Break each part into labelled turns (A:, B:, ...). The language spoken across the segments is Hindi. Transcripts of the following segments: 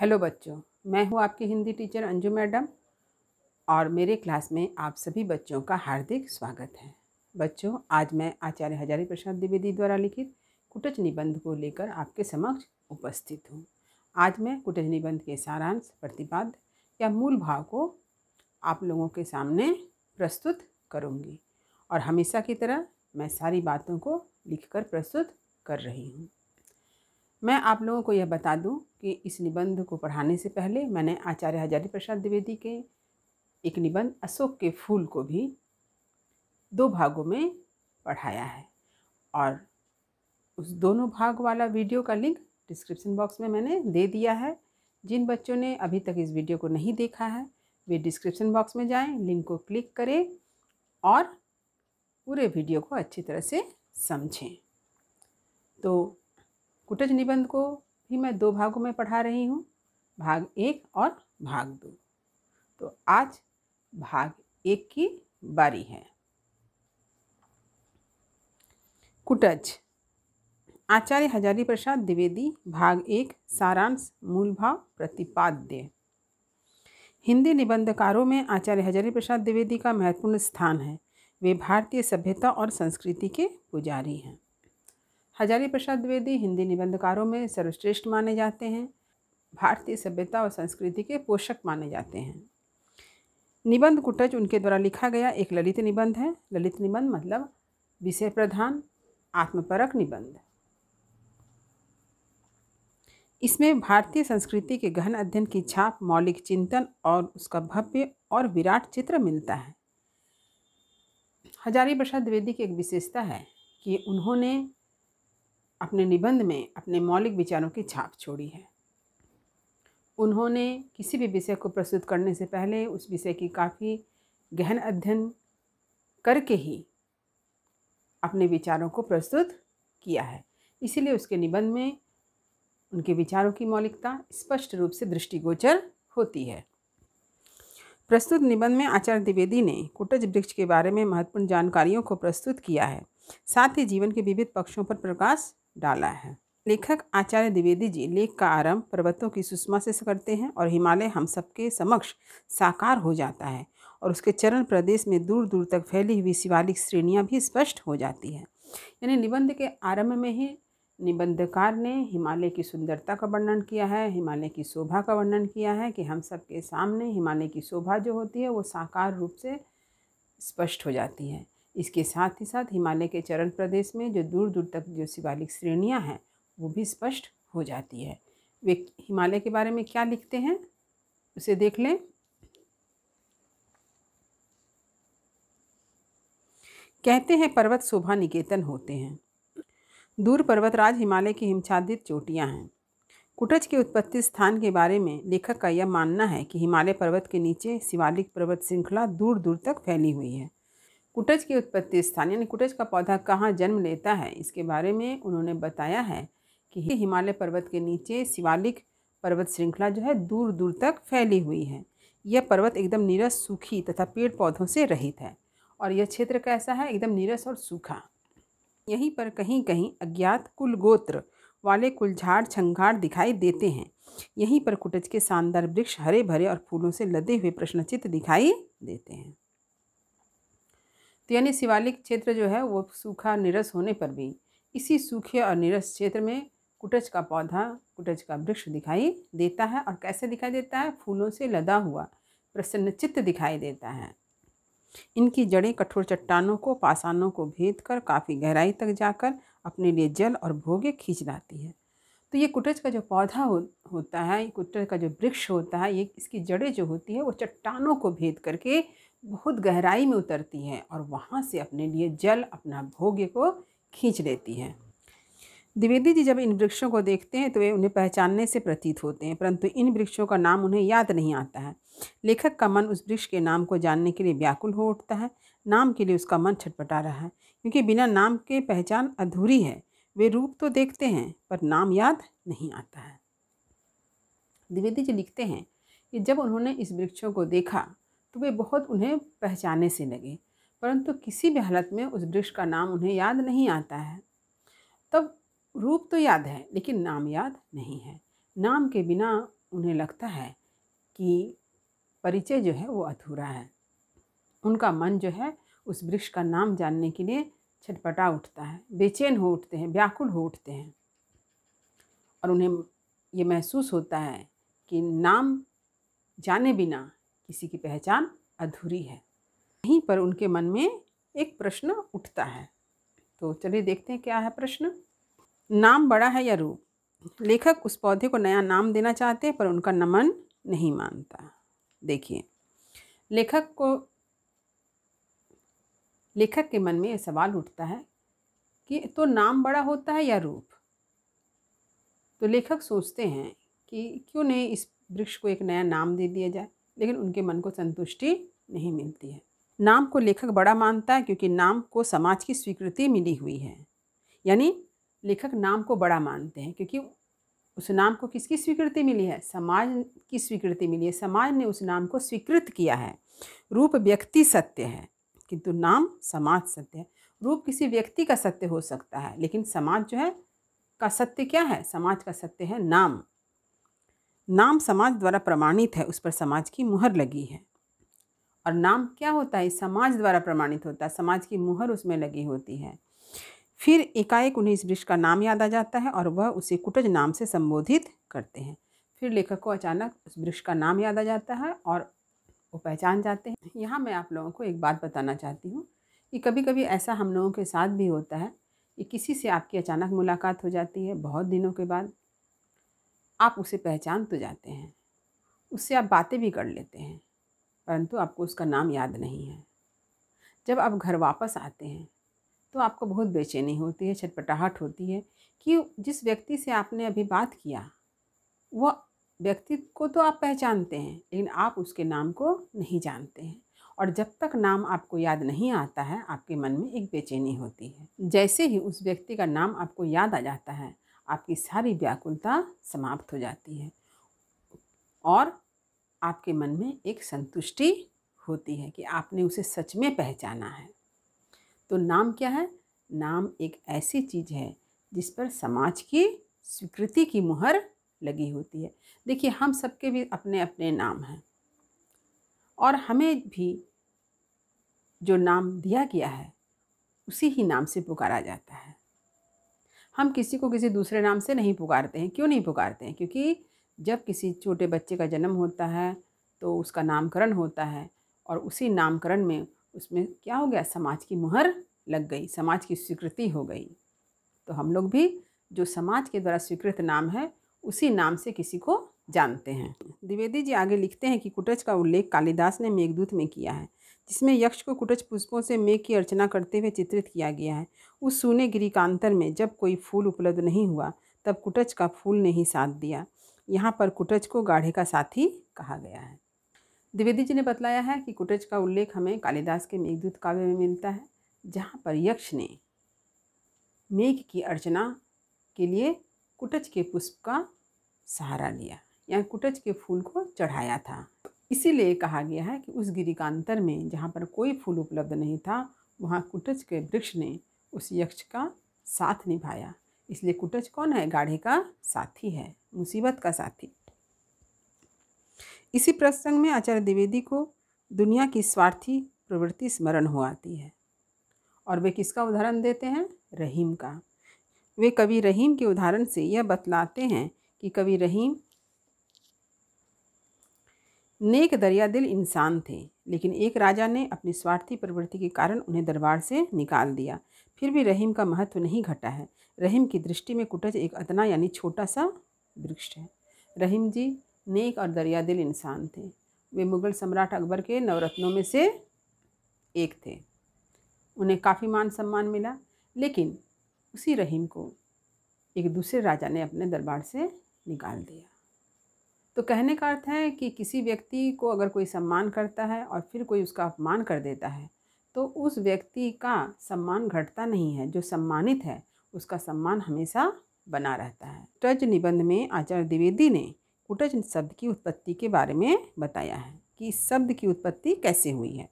A: हेलो बच्चों मैं हूँ आपकी हिंदी टीचर अंजू मैडम और मेरे क्लास में आप सभी बच्चों का हार्दिक स्वागत है बच्चों आज मैं आचार्य हजारी प्रसाद द्विवेदी द्वारा लिखित कुटज निबंध को लेकर आपके समक्ष उपस्थित हूँ आज मैं कुटज निबंध के सारांश प्रतिपाद या मूल भाव को आप लोगों के सामने प्रस्तुत करूँगी और हमेशा की तरह मैं सारी बातों को लिख प्रस्तुत कर रही हूँ मैं आप लोगों को यह बता दूं कि इस निबंध को पढ़ाने से पहले मैंने आचार्य हजारी प्रसाद द्विवेदी के एक निबंध अशोक के फूल को भी दो भागों में पढ़ाया है और उस दोनों भाग वाला वीडियो का लिंक डिस्क्रिप्शन बॉक्स में मैंने दे दिया है जिन बच्चों ने अभी तक इस वीडियो को नहीं देखा है वे डिस्क्रिप्शन बॉक्स में जाएं लिंक को क्लिक करें और पूरे वीडियो को अच्छी तरह से समझें तो कुटज निबंध को भी मैं दो भागों में पढ़ा रही हूँ भाग एक और भाग दो तो आज भाग एक की बारी है कुटज आचार्य हजारी प्रसाद द्विवेदी भाग एक सारांश मूल भाव प्रतिपाद्य हिंदी निबंधकारों में आचार्य हजारी प्रसाद द्विवेदी का महत्वपूर्ण स्थान है वे भारतीय सभ्यता और संस्कृति के पुजारी हैं हजारी प्रसाद द्विवेदी हिंदी निबंधकारों में सर्वश्रेष्ठ माने जाते हैं भारतीय सभ्यता और संस्कृति के पोषक माने जाते हैं निबंध कुटज उनके द्वारा लिखा गया एक ललित निबंध है ललित निबंध मतलब विषय प्रधान आत्मपरक निबंध इसमें भारतीय संस्कृति के गहन अध्ययन की छाप मौलिक चिंतन और उसका भव्य और विराट चित्र मिलता है हजारी प्रसाद द्विवेदी की एक विशेषता है कि उन्होंने अपने निबंध में अपने मौलिक विचारों की छाप छोड़ी है उन्होंने किसी भी विषय को प्रस्तुत करने से पहले उस विषय की काफ़ी गहन अध्ययन करके ही अपने विचारों को प्रस्तुत किया है इसीलिए उसके निबंध में उनके विचारों की मौलिकता स्पष्ट रूप से दृष्टिगोचर होती है प्रस्तुत निबंध में आचार्य द्विवेदी ने कुटज वृक्ष के बारे में महत्वपूर्ण जानकारियों को प्रस्तुत किया है साथ ही जीवन के विविध पक्षों पर प्रकाश डाला है लेखक आचार्य द्विवेदी जी लेख का आरंभ पर्वतों की सुषमा से करते हैं और हिमालय हम सबके समक्ष साकार हो जाता है और उसके चरण प्रदेश में दूर दूर तक फैली हुई शिवालिक श्रेणियाँ भी स्पष्ट हो जाती है यानी निबंध के आरंभ में ही निबंधकार ने हिमालय की सुंदरता का वर्णन किया है हिमालय की शोभा का वर्णन किया है कि हम सबके सामने हिमालय की शोभा जो होती है वो साकार रूप से स्पष्ट हो जाती है इसके साथ ही साथ हिमालय के चरण प्रदेश में जो दूर दूर तक जो शिवालिक श्रेणियाँ हैं वो भी स्पष्ट हो जाती है वे हिमालय के बारे में क्या लिखते हैं उसे देख लें कहते हैं पर्वत शोभा निकेतन होते हैं दूर पर्वतराज हिमालय की हिमचादित चोटियाँ हैं कुटज के उत्पत्ति स्थान के बारे में लेखक का यह मानना है कि हिमालय पर्वत के नीचे शिवालिक पर्वत श्रृंखला दूर दूर तक फैली हुई है कुटज की उत्पत्ति स्थान यानी कुटज का पौधा कहाँ जन्म लेता है इसके बारे में उन्होंने बताया है कि हिमालय पर्वत के नीचे शिवालिक पर्वत श्रृंखला जो है दूर दूर तक फैली हुई है यह पर्वत एकदम नीरस सूखी तथा पेड़ पौधों से रहित है और यह क्षेत्र कैसा है एकदम नीरस और सूखा यहीं पर कहीं कहीं अज्ञात कुलगोत्र वाले कुलझाड़ छंगाड़ दिखाई देते हैं यहीं पर कुटज के शानदार वृक्ष हरे भरे और फूलों से लदे हुए प्रश्नचित्त दिखाई देते हैं तो यानी शिवालिक क्षेत्र जो है वो सूखा निरस होने पर भी इसी सूखे और निरस क्षेत्र में कुटज का पौधा कुटज का वृक्ष दिखाई देता है और कैसे दिखाई देता है फूलों से लदा हुआ प्रसन्नचित्त दिखाई देता है इनकी जड़ें कठोर चट्टानों को पासानों को भेद कर काफ़ी गहराई तक जाकर अपने लिए जल और भोगे खींच लाती है तो ये कुटज का जो पौधा हो, होता है कुटज का जो वृक्ष होता है ये इसकी जड़ें जो होती है वो चट्टानों को भेद करके बहुत गहराई में उतरती है और वहाँ से अपने लिए जल अपना भोग्य को खींच लेती है द्विवेदी जी जब इन वृक्षों को देखते हैं तो वे उन्हें पहचानने से प्रतीत होते हैं परंतु इन वृक्षों का नाम उन्हें याद नहीं आता है लेखक का मन उस वृक्ष के नाम को जानने के लिए व्याकुल हो उठता है नाम के लिए उसका मन छटपटा रहा है क्योंकि बिना नाम के पहचान अधूरी है वे रूप तो देखते हैं पर नाम याद नहीं आता है द्विवेदी जी लिखते हैं कि जब उन्होंने इस वृक्षों को देखा तो वे बहुत उन्हें पहचाने से लगे परंतु किसी भी हालत में उस वृक्ष का नाम उन्हें याद नहीं आता है तब रूप तो याद है लेकिन नाम याद नहीं है नाम के बिना उन्हें लगता है कि परिचय जो है वो अधूरा है उनका मन जो है उस वृक्ष का नाम जानने के लिए छटपटा उठता है बेचैन हो उठते हैं व्याकुल हो उठते हैं और उन्हें ये महसूस होता है कि नाम जाने बिना किसी की पहचान अधूरी है यहीं पर उनके मन में एक प्रश्न उठता है तो चलिए देखते हैं क्या है प्रश्न नाम बड़ा है या रूप लेखक उस पौधे को नया नाम देना चाहते हैं पर उनका नमन नहीं मानता देखिए लेखक को लेखक के मन में यह सवाल उठता है कि तो नाम बड़ा होता है या रूप तो लेखक सोचते हैं कि क्यों नहीं इस वृक्ष को एक नया नाम दे दिया जाए लेकिन उनके मन को संतुष्टि नहीं मिलती है नाम को लेखक बड़ा मानता है क्योंकि नाम को समाज की स्वीकृति मिली हुई है यानी लेखक नाम को बड़ा मानते हैं क्योंकि उस नाम को किसकी स्वीकृति मिली है समाज की स्वीकृति मिली है समाज ने उस नाम को स्वीकृत किया है रूप व्यक्ति सत्य है किंतु नाम समाज सत्य है रूप किसी व्यक्ति का सत्य हो सकता है लेकिन समाज जो है का सत्य क्या है समाज का सत्य है नाम नाम समाज द्वारा प्रमाणित है उस पर समाज की मुहर लगी है और नाम क्या होता है समाज द्वारा प्रमाणित होता है समाज की मुहर उसमें लगी होती है फिर एकाएक उन्हें इस वृक्ष का नाम याद आ जाता है और वह उसे कुटज नाम से संबोधित करते हैं फिर लेखक को अचानक उस वृक्ष का नाम याद आ जाता है और वो पहचान जाते हैं यहाँ मैं आप लोगों को एक बात बताना चाहती हूँ कि कभी कभी ऐसा हम लोगों के साथ भी होता है कि किसी से आपकी अचानक मुलाकात हो जाती है बहुत दिनों के बाद आप उसे पहचान तो जाते हैं उससे आप बातें भी कर लेते हैं परंतु आपको उसका नाम याद नहीं है जब आप घर वापस आते हैं तो आपको बहुत बेचैनी होती है छटपटाहट होती है कि जिस व्यक्ति से आपने अभी बात किया वह व्यक्ति को तो आप पहचानते हैं लेकिन आप उसके नाम को नहीं जानते हैं और जब तक नाम आपको याद नहीं आता है आपके मन में एक बेचैनी होती है जैसे ही उस व्यक्ति का नाम आपको याद आ जाता है आपकी सारी व्याकुलता समाप्त हो जाती है और आपके मन में एक संतुष्टि होती है कि आपने उसे सच में पहचाना है तो नाम क्या है नाम एक ऐसी चीज़ है जिस पर समाज की स्वीकृति की मुहर लगी होती है देखिए हम सबके भी अपने अपने नाम हैं और हमें भी जो नाम दिया गया है उसी ही नाम से पुकारा जाता है हम किसी को किसी दूसरे नाम से नहीं पुकारते हैं क्यों नहीं पुकारते हैं क्योंकि जब किसी छोटे बच्चे का जन्म होता है तो उसका नामकरण होता है और उसी नामकरण में उसमें क्या हो गया समाज की मुहर लग गई समाज की स्वीकृति हो गई तो हम लोग भी जो समाज के द्वारा स्वीकृत नाम है उसी नाम से किसी को जानते हैं द्विवेदी जी आगे लिखते हैं कि कुटज का उल्लेख कालिदास ने मेघदूत में किया है जिसमें यक्ष को कुटज पुष्पों से मेघ की अर्चना करते हुए चित्रित किया गया है उस सूने गिरिकांतर में जब कोई फूल उपलब्ध नहीं हुआ तब कुटज का फूल ने ही साथ दिया यहाँ पर कुटज को गाढ़े का साथी कहा गया है द्विवेदी जी ने बतलाया है कि कुटज का उल्लेख हमें कालिदास के मेघदूत काव्य में मिलता है जहाँ पर यक्ष ने मेघ की अर्चना के लिए कुटज के पुष्प का सहारा लिया या कुटज के फूल को चढ़ाया था इसीलिए कहा गया है कि उस गिरिकांतर में जहाँ पर कोई फूल उपलब्ध नहीं था वहाँ कुटज के वृक्ष ने उस यक्ष का साथ निभाया इसलिए कुटज कौन है गाढ़े का साथी है मुसीबत का साथी इसी प्रसंग में आचार्य द्विवेदी को दुनिया की स्वार्थी प्रवृत्ति स्मरण हो आती है और वे किसका उदाहरण देते हैं रहीम का वे कवि रहीम के उदाहरण से यह बतलाते हैं कि कवि रहीम नेक दरिया दिल इंसान थे लेकिन एक राजा ने अपनी स्वार्थी प्रवृत्ति के कारण उन्हें दरबार से निकाल दिया फिर भी रहीम का महत्व नहीं घटा है रहीम की दृष्टि में कुटज एक अतना यानी छोटा सा वृक्ष है रहीम जी नेक और दरिया दिल इंसान थे वे मुग़ल सम्राट अकबर के नवरत्नों में से एक थे उन्हें काफ़ी मान सम्मान मिला लेकिन उसी रहीम को एक दूसरे राजा ने अपने दरबार से निकाल दिया तो कहने का अर्थ है कि किसी व्यक्ति को अगर कोई सम्मान करता है और फिर कोई उसका अपमान कर देता है तो उस व्यक्ति का सम्मान घटता नहीं है जो सम्मानित है उसका सम्मान हमेशा बना रहता है टज निबंध में आचार्य द्विवेदी ने कुटज शब्द की उत्पत्ति के बारे में बताया है कि इस शब्द की उत्पत्ति कैसे हुई है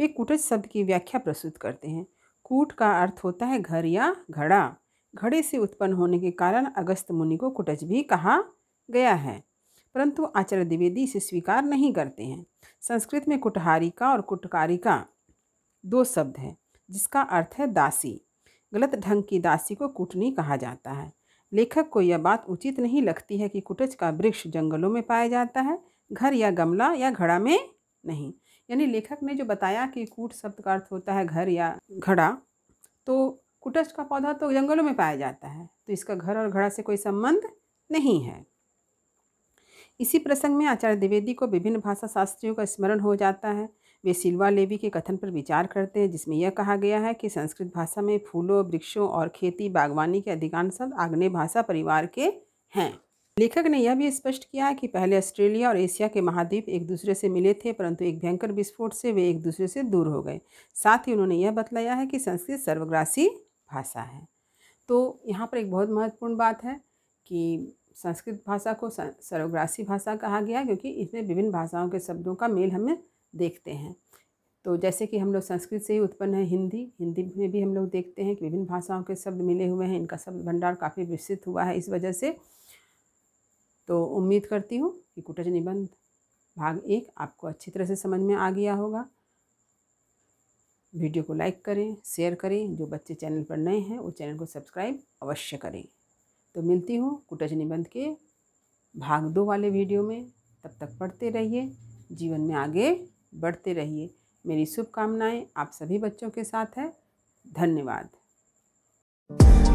A: वे कुटज शब्द की व्याख्या प्रस्तुत करते हैं कूट का अर्थ होता है घर या घड़ा घड़े से उत्पन्न होने के कारण अगस्त मुनि को कुटज भी कहा गया है परंतु आचार्य द्विवेदी इसे स्वीकार नहीं करते हैं संस्कृत में कुटहारिका और कुटकारिका दो शब्द हैं जिसका अर्थ है दासी गलत ढंग की दासी को कुटनी कहा जाता है लेखक को यह बात उचित नहीं लगती है कि कुटच का वृक्ष जंगलों में पाया जाता है घर या गमला या घड़ा में नहीं यानी लेखक ने जो बताया कि कूट शब्द का अर्थ होता है घर या घड़ा तो कुटच का पौधा तो जंगलों में पाया जाता है तो इसका घर और घड़ा से कोई संबंध नहीं है इसी प्रसंग में आचार्य द्विवेदी को विभिन्न भाषा शास्त्रियों का स्मरण हो जाता है वे सिल्वा लेवी के कथन पर विचार करते हैं जिसमें यह कहा गया है कि संस्कृत भाषा में फूलों वृक्षों और खेती बागवानी के अधिकांश शब्द आग्नेय भाषा परिवार के हैं लेखक ने यह भी स्पष्ट किया है कि पहले ऑस्ट्रेलिया और एशिया के महाद्वीप एक दूसरे से मिले थे परंतु एक भयंकर विस्फोट से वे एक दूसरे से दूर हो गए साथ ही उन्होंने यह बतलाया है कि संस्कृत सर्वग्रासी भाषा है तो यहाँ पर एक बहुत महत्वपूर्ण बात है कि संस्कृत भाषा को सर्वग्रासी भाषा कहा गया क्योंकि इसमें विभिन्न भाषाओं के शब्दों का मेल हमें देखते हैं तो जैसे कि हम लोग संस्कृत से ही उत्पन्न है हिंदी हिंदी में भी हम लोग देखते हैं कि विभिन्न भाषाओं के शब्द मिले हुए हैं इनका शब्द भंडार काफ़ी विकसित हुआ है इस वजह से तो उम्मीद करती हूँ कि कुटज निबंध भाग एक आपको अच्छी तरह से समझ में आ गया होगा वीडियो को लाइक करें शेयर करें जो बच्चे चैनल पर नए हैं वो चैनल को सब्सक्राइब अवश्य करें तो मिलती हूँ कुटज निबंध के भाग दो वाले वीडियो में तब तक पढ़ते रहिए जीवन में आगे बढ़ते रहिए मेरी शुभकामनाएँ आप सभी बच्चों के साथ है धन्यवाद